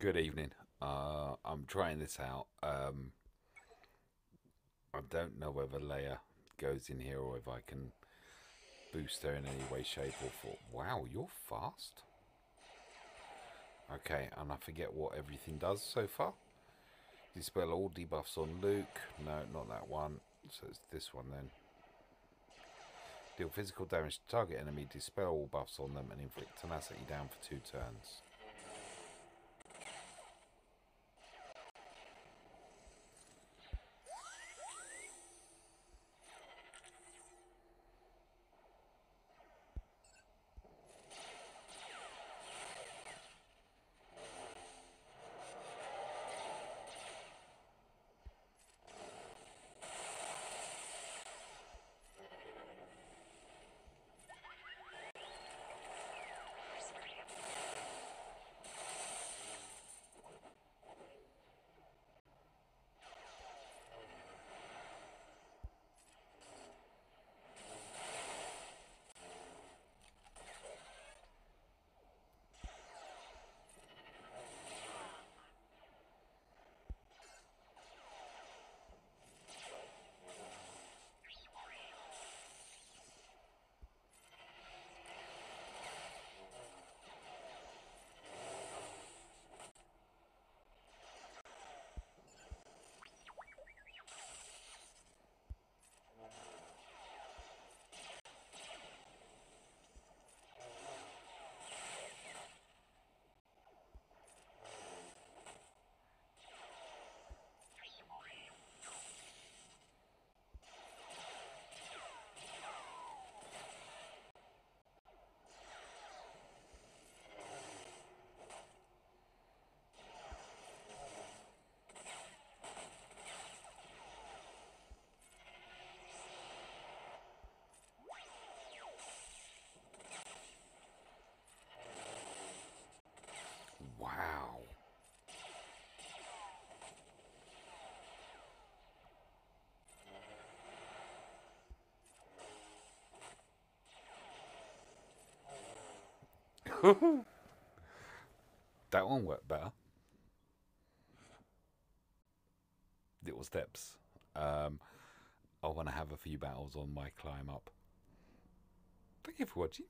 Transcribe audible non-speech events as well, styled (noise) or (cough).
Good evening. Uh, I'm trying this out. Um, I don't know whether Leia goes in here or if I can boost her in any way, shape, or form. Wow, you're fast. Okay, and I forget what everything does so far. Dispel all debuffs on Luke. No, not that one. So it's this one then. Deal physical damage to target enemy, dispel all buffs on them, and inflict tenacity down for two turns. (laughs) that one worked better. Little steps. Um, I want to have a few battles on my climb up. Thank you for watching.